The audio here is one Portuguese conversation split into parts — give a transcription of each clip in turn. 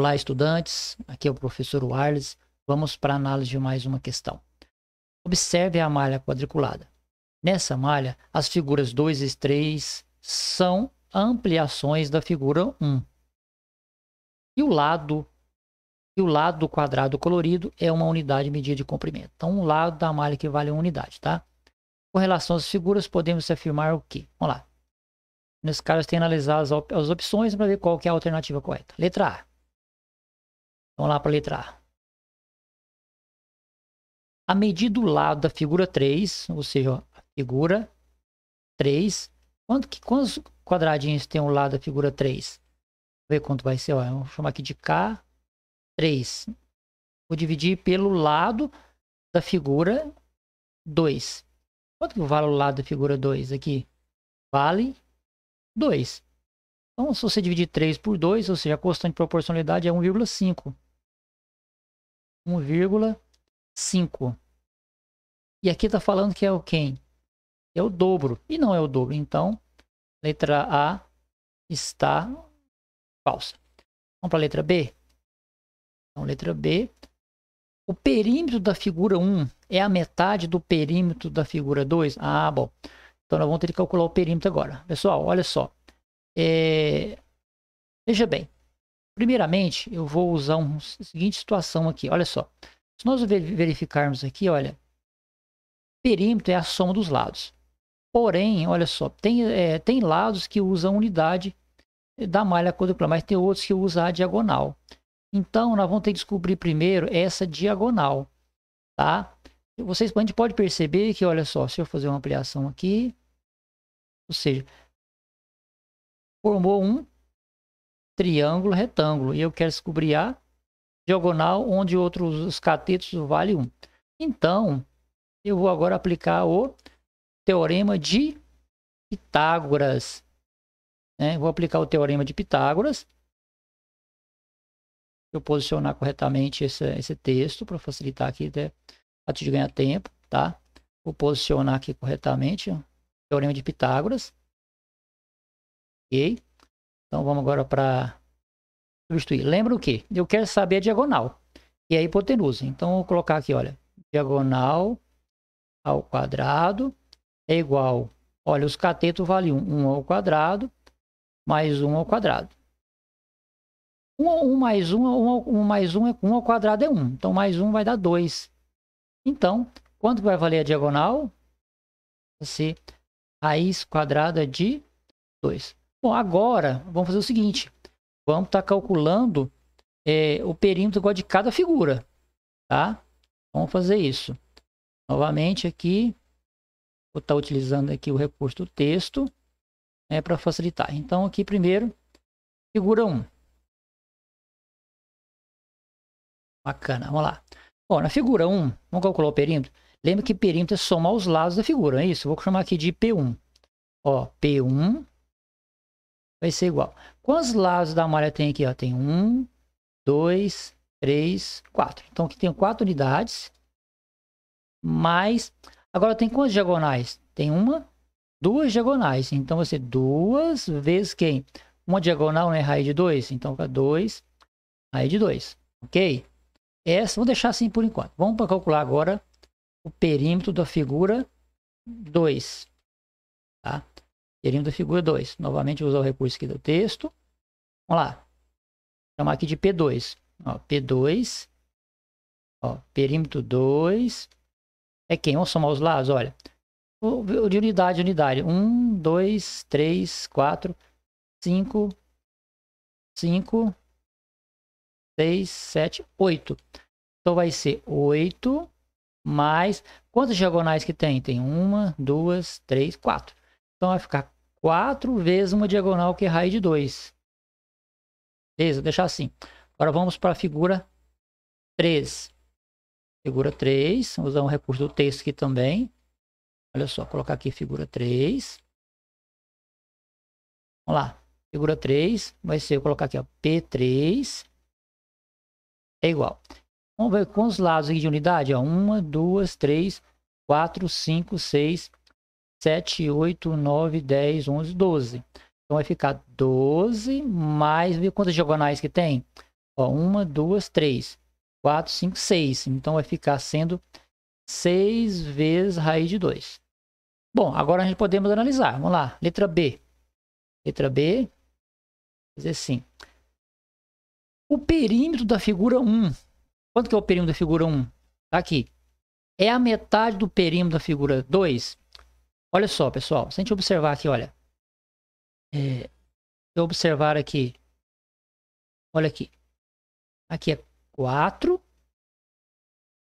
Olá, estudantes. Aqui é o professor Warles. Vamos para a análise de mais uma questão. Observe a malha quadriculada. Nessa malha, as figuras 2 e 3 são ampliações da figura 1. E o lado e o lado do quadrado colorido é uma unidade medida de comprimento. Então, um lado da malha equivale a uma unidade, tá? Com relação às figuras, podemos afirmar o quê? Vamos lá. Nesse caso, tem que analisar as, op as opções para ver qual é a alternativa correta. Letra A. Vamos lá para a letra A. A medida do lado da figura 3, ou seja, a figura 3. Quanto que, quantos quadradinhos tem o um lado da figura 3? Vou ver quanto vai ser. Ó. Vamos chamar aqui de K3. Vou dividir pelo lado da figura 2. Quanto que vale o lado da figura 2 aqui? Vale 2. Então, se você dividir 3 por 2, ou seja, a constante de proporcionalidade é 1,5. 1,5. E aqui está falando que é o quem? É o dobro. E não é o dobro. Então, letra A está falsa. Vamos para a letra B? Então, letra B. O perímetro da figura 1 é a metade do perímetro da figura 2? Ah, bom. Então, nós vamos ter que calcular o perímetro agora. Pessoal, olha só. É... Veja bem, Primeiramente, eu vou usar uma seguinte situação aqui. Olha só. Se nós verificarmos aqui, olha, perímetro é a soma dos lados. Porém, olha só, tem, é, tem lados que usam unidade da malha quadruplicar, mas tem outros que usam a diagonal. Então, nós vamos ter que descobrir primeiro essa diagonal, tá? Vocês, a gente pode perceber que, olha só, se eu fazer uma ampliação aqui, ou seja, formou um triângulo, retângulo. E eu quero descobrir a diagonal onde outros os catetos vale 1. Então, eu vou agora aplicar o teorema de Pitágoras. Né? Vou aplicar o teorema de Pitágoras. Eu posicionar corretamente esse, esse texto para facilitar aqui até antes de ganhar tempo, tá? Vou posicionar aqui corretamente o teorema de Pitágoras. Ok? Então vamos agora para substituir. Lembra o quê? Eu quero saber a diagonal, E é a hipotenusa. Então vou colocar aqui, olha, diagonal ao quadrado é igual, olha, os catetos valem 1 ao quadrado mais 1 ao quadrado. 1, 1 mais 1, 1, 1 mais 1 é 1 ao quadrado é 1. Então, mais 1 vai dar 2. Então, quanto vai valer a diagonal? Vai ser raiz quadrada é de 2. Bom, agora vamos fazer o seguinte: vamos estar tá calculando é, o perímetro igual de cada figura, tá? Vamos fazer isso. Novamente aqui, vou estar tá utilizando aqui o recurso do texto é né, para facilitar. Então aqui primeiro, figura 1. Bacana, vamos lá. Bom, na figura 1, vamos calcular o perímetro. Lembra que perímetro é somar os lados da figura, é isso? vou chamar aqui de P1. Ó, P1 vai ser igual. Quantos lados da malha tem aqui? Ó? Tem um, dois, três, quatro. Então aqui tem quatro unidades. Mais. Agora tem quantas diagonais? Tem uma, duas diagonais. Então você duas vezes quem? Uma diagonal é raiz de 2. Então fica 2, raiz de 2. Ok? Essa, vou deixar assim por enquanto. Vamos para calcular agora o perímetro da figura 2. Tá? Seríamos da figura 2. Novamente, vou usar o recurso aqui do texto. Vamos lá. Chamar aqui de P2. Ó, P2. Ó, perímetro 2. É quem? Vamos somar os lados, olha. De unidade, unidade. 1, 2, 3, 4, 5, 5, 6, 7, 8. Então, vai ser 8 mais... Quantas diagonais que tem? Tem 1, 2, 3, 4. Então vai ficar 4 vezes uma diagonal que é raiz de 2. Beleza? Vou deixar assim. Agora vamos para a figura 3. Figura 3. Vou usar um recurso do texto aqui também. Olha só, colocar aqui figura 3. Vamos lá. Figura 3 vai ser, eu colocar aqui, ó, P3 é igual. Vamos ver com os lados aqui de unidade, ó. 1, 2, 3, 4, 5, 6, 7, 8, 9, 10, 11, 12. Então vai ficar 12 mais, viu quantas diagonais que tem? Ó, 1, 2, 3, 4, 5, 6. Então vai ficar sendo 6 vezes raiz de 2. Bom, agora a gente podemos analisar. Vamos lá, letra B. Letra B, dizer assim. O perímetro da figura 1. Quanto que é o perímetro da figura 1? Tá aqui. É a metade do perímetro da figura 2? Olha só, pessoal. Se a gente observar aqui, olha. É, eu observar aqui. Olha aqui. Aqui é 4.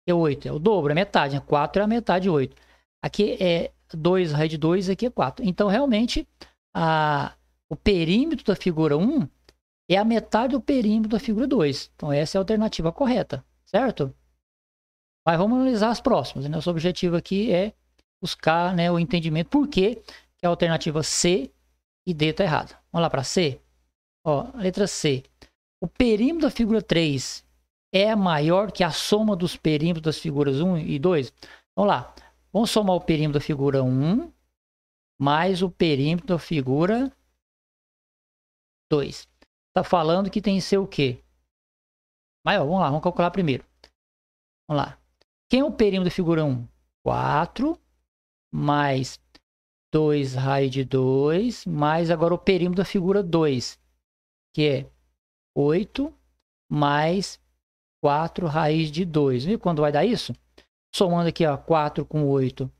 E 8. É o dobro, é metade. Né? 4 é a metade de 8. Aqui é 2 raiz de 2, aqui é 4. Então, realmente, a, o perímetro da figura 1 é a metade do perímetro da figura 2. Então, essa é a alternativa correta, certo? Mas vamos analisar as próximas. Né? Nosso objetivo aqui é buscar né, o entendimento por que a alternativa C e D está errada. Vamos lá para C? Ó, letra C. O perímetro da figura 3 é maior que a soma dos perímetros das figuras 1 e 2? Vamos lá. Vamos somar o perímetro da figura 1 mais o perímetro da figura 2. Está falando que tem que ser o quê? Maior. Vamos lá, vamos calcular primeiro. Vamos lá. Quem é o perímetro da figura 1? 4 mais 2 raio de 2, mais agora o perímetro da figura 2, que é 8 mais 4 raiz de 2. Viu quando vai dar isso? Somando aqui, ó, 4 com 8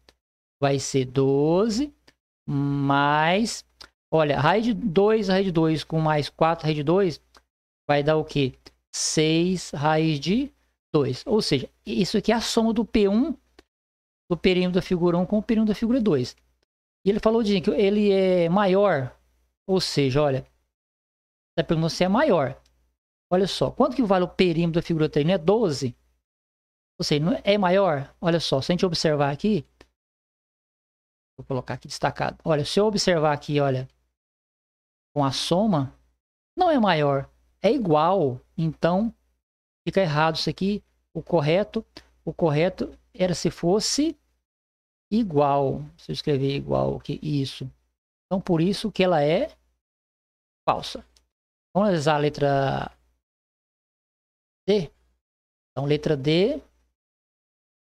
vai ser 12, mais, olha, raiz de 2, raiz de 2 com mais 4 raiz de 2 vai dar o quê? 6 raiz de 2. Ou seja, isso aqui é a soma do P1 do perímetro da figura 1 com o perímetro da figura 2. E ele falou, Dinho, que ele é maior, ou seja, olha, está perguntando se é maior. Olha só, quanto que vale o perímetro da figura 3? Não é 12? Ou seja, não é maior? Olha só, se a gente observar aqui, vou colocar aqui destacado. Olha, se eu observar aqui, olha, com a soma, não é maior, é igual. Então, fica errado isso aqui. O correto, o correto era se fosse igual, se eu escrever igual que isso. Então, por isso que ela é falsa. Então, vamos analisar a letra D. Então, letra D,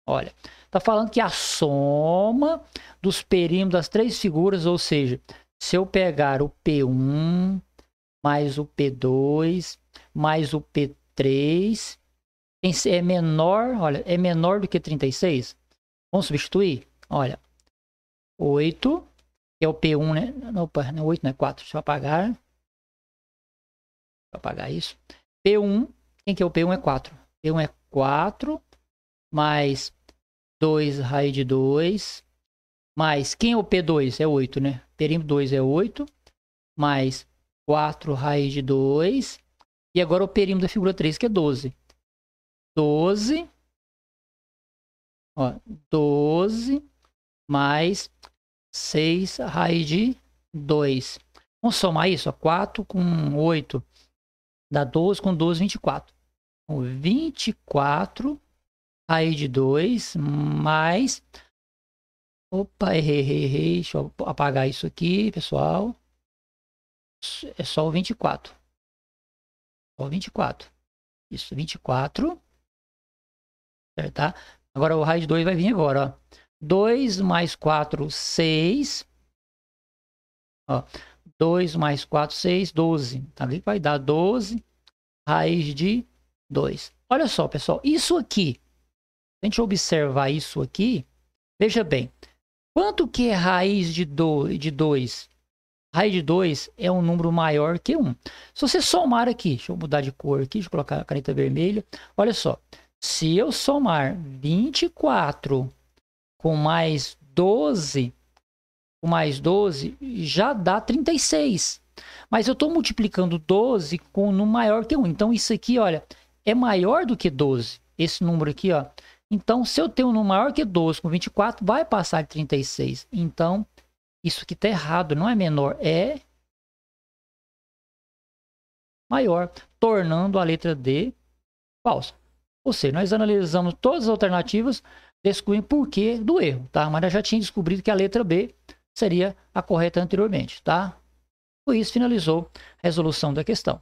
olha, está falando que a soma dos perímetros das três figuras, ou seja, se eu pegar o P1 mais o P2 mais o P3 tem, é menor, olha, é menor do que 36. Vamos substituir? Olha, 8, que é o P1, né? Opa, não é 8, não é 4. Deixa eu apagar. Deixa eu apagar isso. P1, quem que é o P1? É 4. P1 é 4 mais 2 raiz de 2 mais quem é o P2? É 8, né? Perímetro 2 é 8 mais 4 raiz de 2 e agora o perímetro da figura 3 que é 12. 12. Ó, 12 mais 6 raiz de 2. Vamos somar isso, ó, 4 com 8 dá 12 com 12, 24. Então, 24 raiz de 2 mais... Opa, errei, errei, errei. Deixa eu apagar isso aqui, pessoal. É só o 24. Só o 24. Isso, 24 tá? Agora o raiz de 2 vai vir agora, ó. 2 mais 4, 6. Ó, 2 mais 4, 6, 12. Tá ali vai dar 12 raiz de 2. Olha só, pessoal, isso aqui. Se a gente observar isso aqui, veja bem. Quanto que é raiz de 2? De dois? raiz de 2 é um número maior que 1. Um. Se você somar aqui, deixa eu mudar de cor aqui, deixa eu colocar a caneta vermelha. Olha só, se eu somar 24 com mais 12, com mais 12, já dá 36. Mas eu estou multiplicando 12 com no maior que 1. Então, isso aqui, olha, é maior do que 12. Esse número aqui, ó. Então, se eu tenho no maior que 12 com 24, vai passar de 36. Então, isso aqui está errado, não é menor, é maior, tornando a letra D falsa. Ou seja, nós analisamos todas as alternativas, o porquê do erro, tá? Mas nós já tínhamos descobrido que a letra B seria a correta anteriormente, tá? Por isso finalizou a resolução da questão.